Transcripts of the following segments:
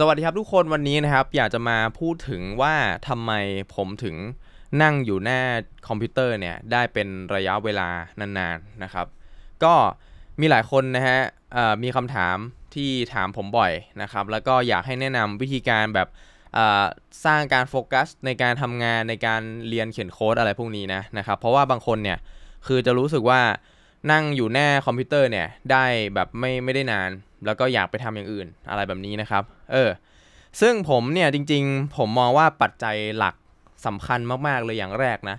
สวัสดีครับทุกคนวันนี้นะครับอยากจะมาพูดถึงว่าทำไมผมถึงนั่งอยู่หน้าคอมพิวเตอร์เนี่ยได้เป็นระยะเวลานานๆนนนะครับก็มีหลายคนนะฮะมีคำถามที่ถามผมบ่อยนะครับแล้วก็อยากให้แนะนำวิธีการแบบสร้างการโฟกัสในการทำงานในการเรียนเขียนโค้ดอะไรพวกนี้นะนะครับเพราะว่าบางคนเนี่ยคือจะรู้สึกว่า นั่งอยู่หน้าคอมพิวเตอร์เนี่ยได้แบบไม่ไม่ได้นานแล้วก็อยากไปทำอย่างอื่นอะไรแบบนี้นะครับ เออ ซึ่งผมเนี่ย จริงๆ ผมมองว่าปัจจัยหลักสำคัญมากๆเลยอย่างแรกนะ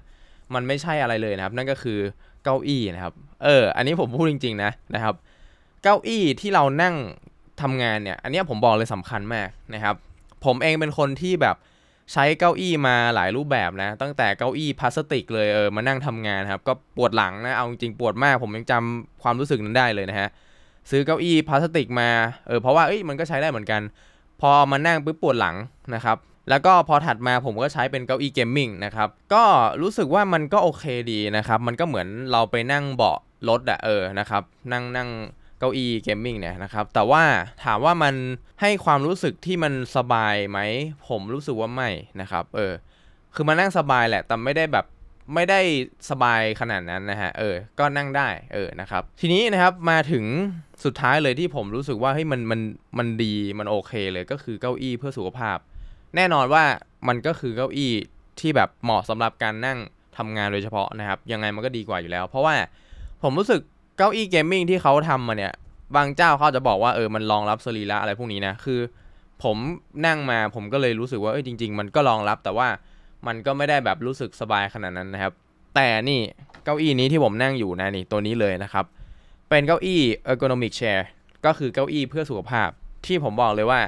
มันไม่ใช่อะไรเลยนะครับ นั่นก็คือเก้าอี้นะครับ เออ อันนี้ผมพูดจริงๆนะนะครับ เก้าอี้ที่เรานั่งทำงานเนี่ย อันนี้ผมบอกเลยสำคัญมากนะครับ ผมเองเป็นคนที่แบบใช้เก้าอี้มาหลายรูปแบบนะ ตั้งแต่เก้าอี้พลาสติกเลยเออมานั่งทำงานครับ ก็ปวดหลังนะเอาจริงปวดมาก ผมยังจำความรู้สึกนั้นได้เลยนะฮะซื้อเก้าอี้พลาสติกมา เออ เพราะว่า เอ้ย มันก็ใช้ได้เหมือนกัน พอมานั่งปุ๊บปวดหลังนะครับ แล้วก็พอถัดมาผมก็ใช้เป็นเก้าอี้เกมมิ่งนะครับ ก็รู้สึกว่ามันก็โอเคดีนะครับ มันก็เหมือนเราไปนั่งเบาะรถอะเออ นะครับ นั่งนั่งเก้าอี้เกมมิ่งเนี่ยนะครับ แต่ว่าถามว่ามันให้ความรู้สึกที่มันสบายไหม ผมรู้สึกว่าไม่นะครับ เออ คือมันนั่งสบายแหละ แต่ไม่ได้แบบไม่ได้สบายขนาดนั้นนะฮะ เออ ก็นั่งได้ เออ นะครับ ทีนี้นะครับ มาถึงสุดท้ายเลยที่ผมรู้สึกว่าเฮ้ยมันมันมันดีมันโอเคเลยก็คือเก้าอี้เพื่อสุขภาพ แน่นอนว่ามันก็คือเก้าอี้ที่แบบเหมาะสำหรับการนั่งทำงานโดยเฉพาะนะครับ ยังไงมันก็ดีกว่าอยู่แล้ว เพราะว่าผมรู้สึกเก้าอี้เกมมิ่งที่เขาทำมาเนี่ย บางเจ้าเขาจะบอกว่าเออมันรองรับสรีระอะไรพวกนี้นะคือ ผมนั่งมาผมก็เลยรู้สึกว่าเออจริง ๆ มันก็รองรับแต่ว่ามันก็ไม่ได้แบบรู้สึกสบายขนาดนั้นนะครับ แต่นี่เก้าอี้นี้ที่ผมนั่งอยู่นะนี่ตัวนี้เลยนะครับ เป็นเก้าอี้ ergonomic chair ก็คือเก้าอี้เพื่อสุขภาพที่ผมบอกเลยว่า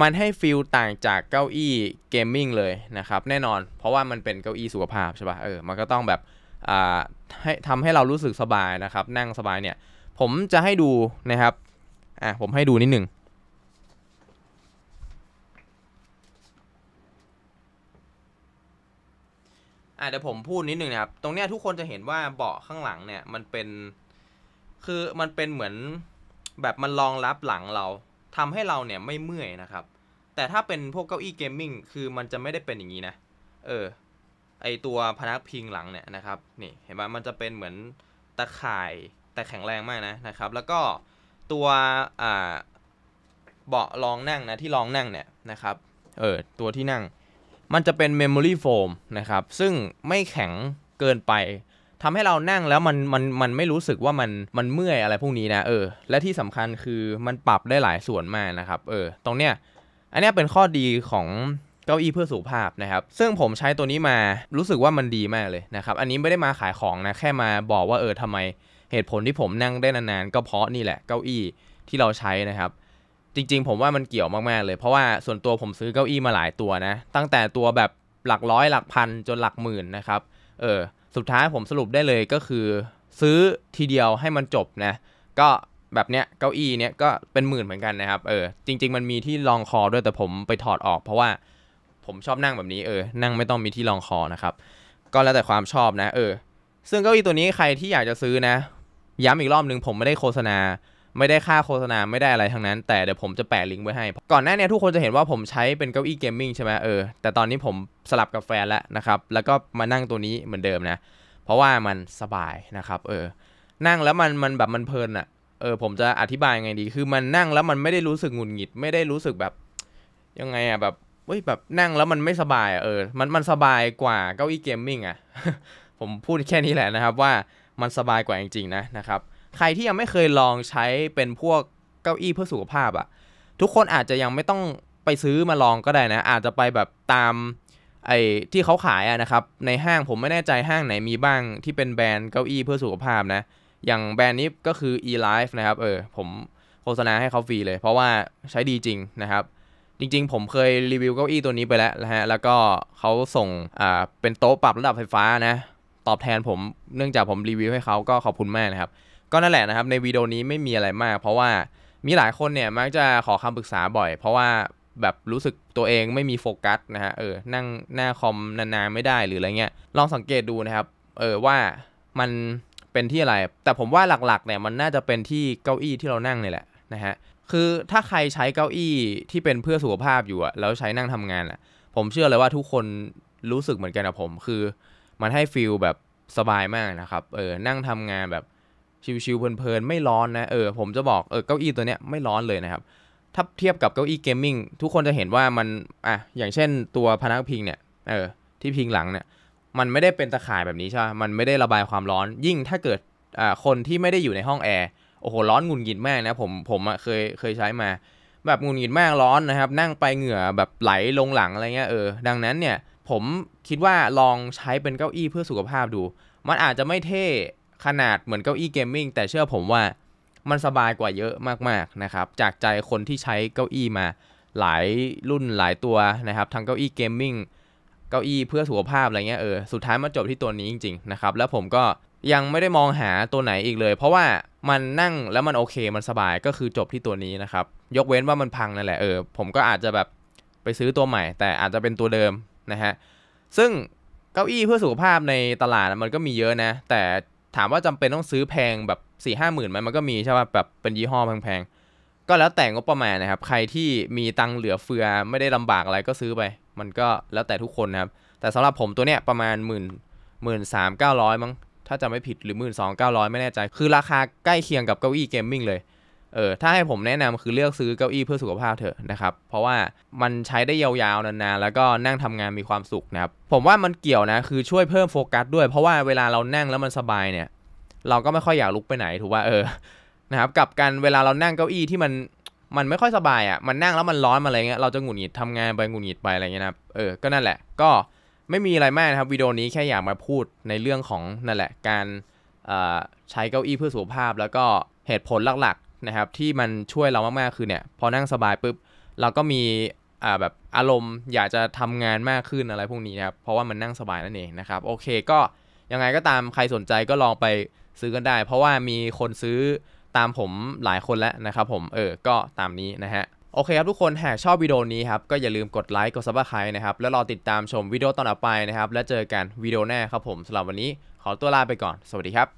มันให้ฟิลต่างจากเก้าอี้เกมมิ่งเลยนะครับแน่นอนเพราะว่ามันเป็นเก้าอี้สุขภาพใช่ปะ่ะเออมันก็ต้องแบบอ่าให้ทำให้เรารู้สึกสบายนะครับ นั่งสบายเนี่ย ผมจะให้ดูนะครับอ่ะผมให้ดูนิดหนึ่งเดี๋ยวผมพูดนิดนึงนะครับ ตรงเนี้ยทุกคนจะเห็นว่าเบาะข้างหลังเนี่ยมันเป็นคือมันเป็นเหมือนแบบมันรองรับหลังเราทำให้เราเนี่ยไม่เมื่อยนะครับ แต่ถ้าเป็นพวกเก้าอี้เกมมิ่งคือมันจะไม่ได้เป็นอย่างนี้นะ เออไอตัวพนักพิงหลังเนี่ยนะครับนี่เห็นไหมมันจะเป็นเหมือนตะข่ายแต่แข็งแรงมากนะนะครับ แล้วก็ตัวอ่าเบาะรองนั่งนะที่รองนั่งเนี่ยนะครับ เออตัวที่นั่งมันจะเป็นเมมโมรี่โฟมนะครับซึ่งไม่แข็งเกินไปทำให้เรานั่งแล้วมันมันมันไม่รู้สึกว่ามันมันเมื่อยอะไรพวกนี้นะ เออ และที่สำคัญคือมันปรับได้หลายส่วนมากนะครับ เออตรงเนี้ยอันนี้เป็นข้อดีของเก้าอี้เพื่อสุขภาพนะครับ ซึ่งผมใช้ตัวนี้มารู้สึกว่ามันดีมากเลยนะครับ อันนี้ไม่ได้มาขายของนะแค่มาบอกว่าเออทำไมเหตุผลที่ผมนั่งได้นานๆ ก็เพราะนี่แหละเก้าอี้ที่เราใช้นะครับจริงๆ ผมว่ามันเกี่ยวมากๆเลยเพราะว่าส่วนตัวผมซื้อเก้าอี้มาหลายตัวนะ ตั้งแต่ตัวแบบหลักร้อยหลักพันจนหลักหมื่นนะครับ เออสุดท้ายผมสรุปได้เลยก็คือซื้อทีเดียวให้มันจบนะ ก็แบบเนี้ยเก้าอี้เนี้ยก็เป็นหมื่นเหมือนกันนะครับ เออจริงๆมันมีที่รองคอด้วยแต่ผมไปถอดออก เพราะว่าผมชอบนั่งแบบนี้เออนั่งไม่ต้องมีที่รองคอนะครับ ก็แล้วแต่ความชอบนะ เออซึ่งเก้าอี้ตัวนี้ใครที่อยากจะซื้อนะ ย้ำอีกรอบหนึ่งผมไม่ได้โฆษณาไม่ได้ค่าโฆษณาไม่ได้อะไรทั้งนั้น แต่เดี๋ยวผมจะแปะลิงก์ไว้ให้ ก่อนหน้านี้ทุกคนจะเห็นว่าผมใช้เป็นเก้าอี้เกมมิ่งใช่ไหมเออแต่ตอนนี้ผมสลับกับแฟนแล้วนะครับ แล้วก็มานั่งตัวนี้เหมือนเดิมนะ เพราะว่ามันสบายนะครับ เออ นั่งแล้วมันมันแบบมันเพลินอะ่ะเออผมจะอธิบายไงดี คือมันนั่งแล้วมันไม่ได้รู้สึกหงุดหงิดไม่ได้รู้สึกแบบ ยังไงอ่ะแบบเฮ้ยแบบนั่งแล้วมันไม่สบายเออมันมันสบายกว่าเก้าอี้เกมมิ่งอ่ะผมพูดแค่นี้แหละนะครับ ว่ามันสบายกว่าจริงๆนะนะครับใครที่ยังไม่เคยลองใช้เป็นพวกเก้าอี้เพื่อสุขภาพอะทุกคนอาจจะยังไม่ต้องไปซื้อมาลองก็ได้นะ อาจจะไปแบบตามไอ้ที่เขาขายอะนะครับในห้าง ผมไม่แน่ใจห้างไหนมีบ้างที่เป็นแบรนด์เก้าอี้เพื่อสุขภาพนะ อย่างแบรนด์นี้ก็คือ eLife นะครับ เออผมโฆษณาให้เขาฟรีเลย เพราะว่าใช้ดีจริงนะครับ จริงๆ ผมเคยรีวิวเก้าอี้ตัวนี้ไปแล้วนะฮะ แล้วก็เขาส่งอ่าเป็นโต๊ะปรับระดับไฟฟ้านะ ตอบแทนผมเนื่องจากผมรีวิวให้เขาก็ขอบคุณม่นะครับก็นั่นแหละนะครับในวิดีโอนี้ไม่มีอะไรมาก เพราะว่ามีหลายคนเนี่ยมักจะขอคำปรึกษาบ่อย เพราะว่าแบบรู้สึกตัวเองไม่มีโฟกัสนะฮะเออนั่งหน้าคอมนานๆไม่ได้หรืออะไรเงี้ยลองสังเกตดูนะครับเออว่ามันเป็นที่อะไร แต่ผมว่าหลักๆ เนี่ยมันน่าจะเป็นที่เก้าอี้ที่เรานั่งนี่แหละนะฮะคือถ้าใครใช้เก้าอี้ที่เป็นเพื่อสุขภาพอยู่อะแล้วใช้นั่งทำงานอะผมเชื่อเลยว่าทุกคนรู้สึกเหมือนกันนะผมคือ มันให้ฟิลแบบสบายมากนะครับเออนั่งทำงานแบบชิวๆเพลินๆ ไม่ร้อนนะเออผมจะบอกเออเก้าอี้ตัวเนี้ยไม่ร้อนเลยนะครับถ้าเทียบกับเก้าอี้เกมมิ่งทุกคนจะเห็นว่ามันอ่ะอย่างเช่นตัวพนักพิงเนี่ยเออ ที่พิงหลังเนี่ย มันไม่ได้เป็นตะข่ายแบบนี้ใช่ไหมมันไม่ได้ระบายความร้อน ยิ่งถ้าเกิดอ่าคนที่ไม่ได้อยู่ในห้องแอร์โอ้โหร้อนงุนงิดมากนะผมผมเคยเคยใช้มา แบบงุนงิดมากร้อนนะครับ นั่งไปเหงื่อแบบไหลลงหลังอะไรเงี้ยเออ ดังนั้นเนี่ย ผมคิดว่าลองใช้เป็นเก้าอี้เพื่อสุขภาพดู มันอาจจะไม่เท่ขนาดเหมือนเก้าอี้เกมมิ่งแต่เชื่อผมว่ามันสบายกว่าเยอะมากๆนะครับจากใจคนที่ใช้เก้าอี้มาหลายรุ่นหลายตัวนะครับทั้งเก้าอี้เกมมิ่งเก้าอี้เพื่อสุขภาพอะไรเงี้ยเออสุดท้ายมาจบที่ตัวนี้จริงๆนะครับแล้วผมก็ยังไม่ได้มองหาตัวไหนอีกเลย เพราะว่ามันนั่งแล้วมันโอเค มันสบายก็คือจบที่ตัวนี้นะครับ ยกเว้นว่ามันพังนั่นแหละเออผมก็อาจจะแบบไปซื้อตัวใหม่ แต่อาจจะเป็นตัวเดิมนะฮะซึ่งเก้าอี้เพื่อสุขภาพในตลาดมันก็มีเยอะนะแต่ถามว่าจำเป็นต้องซื้อแพงแบบ4ี่ห้าหมื่นไหมมันก็มีใช่ป่ะแบบเป็นยี่ห้อแพงๆ ก็แล้วแต่งบประมาณนะครับ ใครที่มีตังเหลือเฟือไม่ได้ลำบากอะไรก็ซื้อไป มันก็แล้วแต่ทุกคนนะครับ แต่สำหรับผมตัวเนี้ยประมาณหมื่นหมื่นสามเก้าร้อยมั้งถ้าจำไม่ผิดหรือหมื่นสองเก้าร้อยไม่แน่ใจ คือราคาใกล้เคียงกับเก้าอี้เกมมิ่งเลยเออถ้าให้ผมแนะนำคือเลือกซื้อเก้าอี้เพื่อสุขภาพเถอะนะครับเพราะว่ามันใช้ได้ยาวๆนานๆ แล้วก็นั่งทำงานมีความสุขนะครับ ผมว่ามันเกี่ยวนะคือช่วยเพิ่มโฟกัสด้วยเพราะว่าเวลาเรานั่งแล้วมันสบายเนี่ย เราก็ไม่ค่อยอยากลุกไปไหนถูกป่ะเออนะครับกับการเวลาเรานั่งเก้าอี้ที่มันมันไม่ค่อยสบายอะ่ะมันนั่งแล้วมันร้อนมาอะไรเงี้ยเราจะหงุดหงิดทำงานไปหงุดหงิดไปอะไรเงี้ยนะเออก็นั่นแหละ ก็ไม่มีอะไรมากนะครับวิดีโอนี้แค่อยากมาพูดในเรื่องของนั่นแหละการใช้เก้าอี้เพื่อสุขภาพแล้วก็เหตุผลหลักนะครับ ที่มันช่วยเรามากๆ คือเนี่ยพอนั่งสบายปุ๊บ เราก็มีอ่าแบบอารมณ์อยากจะทำงานมากขึ้นอะไรพวกนี้นะครับเพราะว่ามันนั่งสบายนั่นเองนะครับโอเคก็ยังไงก็ตามใครสนใจก็ลองไปซื้อกันได้ เพราะว่ามีคนซื้อตามผมหลายคนแล้วนะครับผมเออก็ตามนี้นะฮะโอเค ครับทุกคนหากชอบวิดีโอนี้ครับก็อย่าลืมกดไลค์กดซับสไครต์นะครับแล้วรอติดตามชมวิดีโอตอนต่อไปนะครับ และเจอกันวิดีโอหน้าครับผมสำหรับวันนี้ขอตัวลาไปก่อนสวัสดีครับ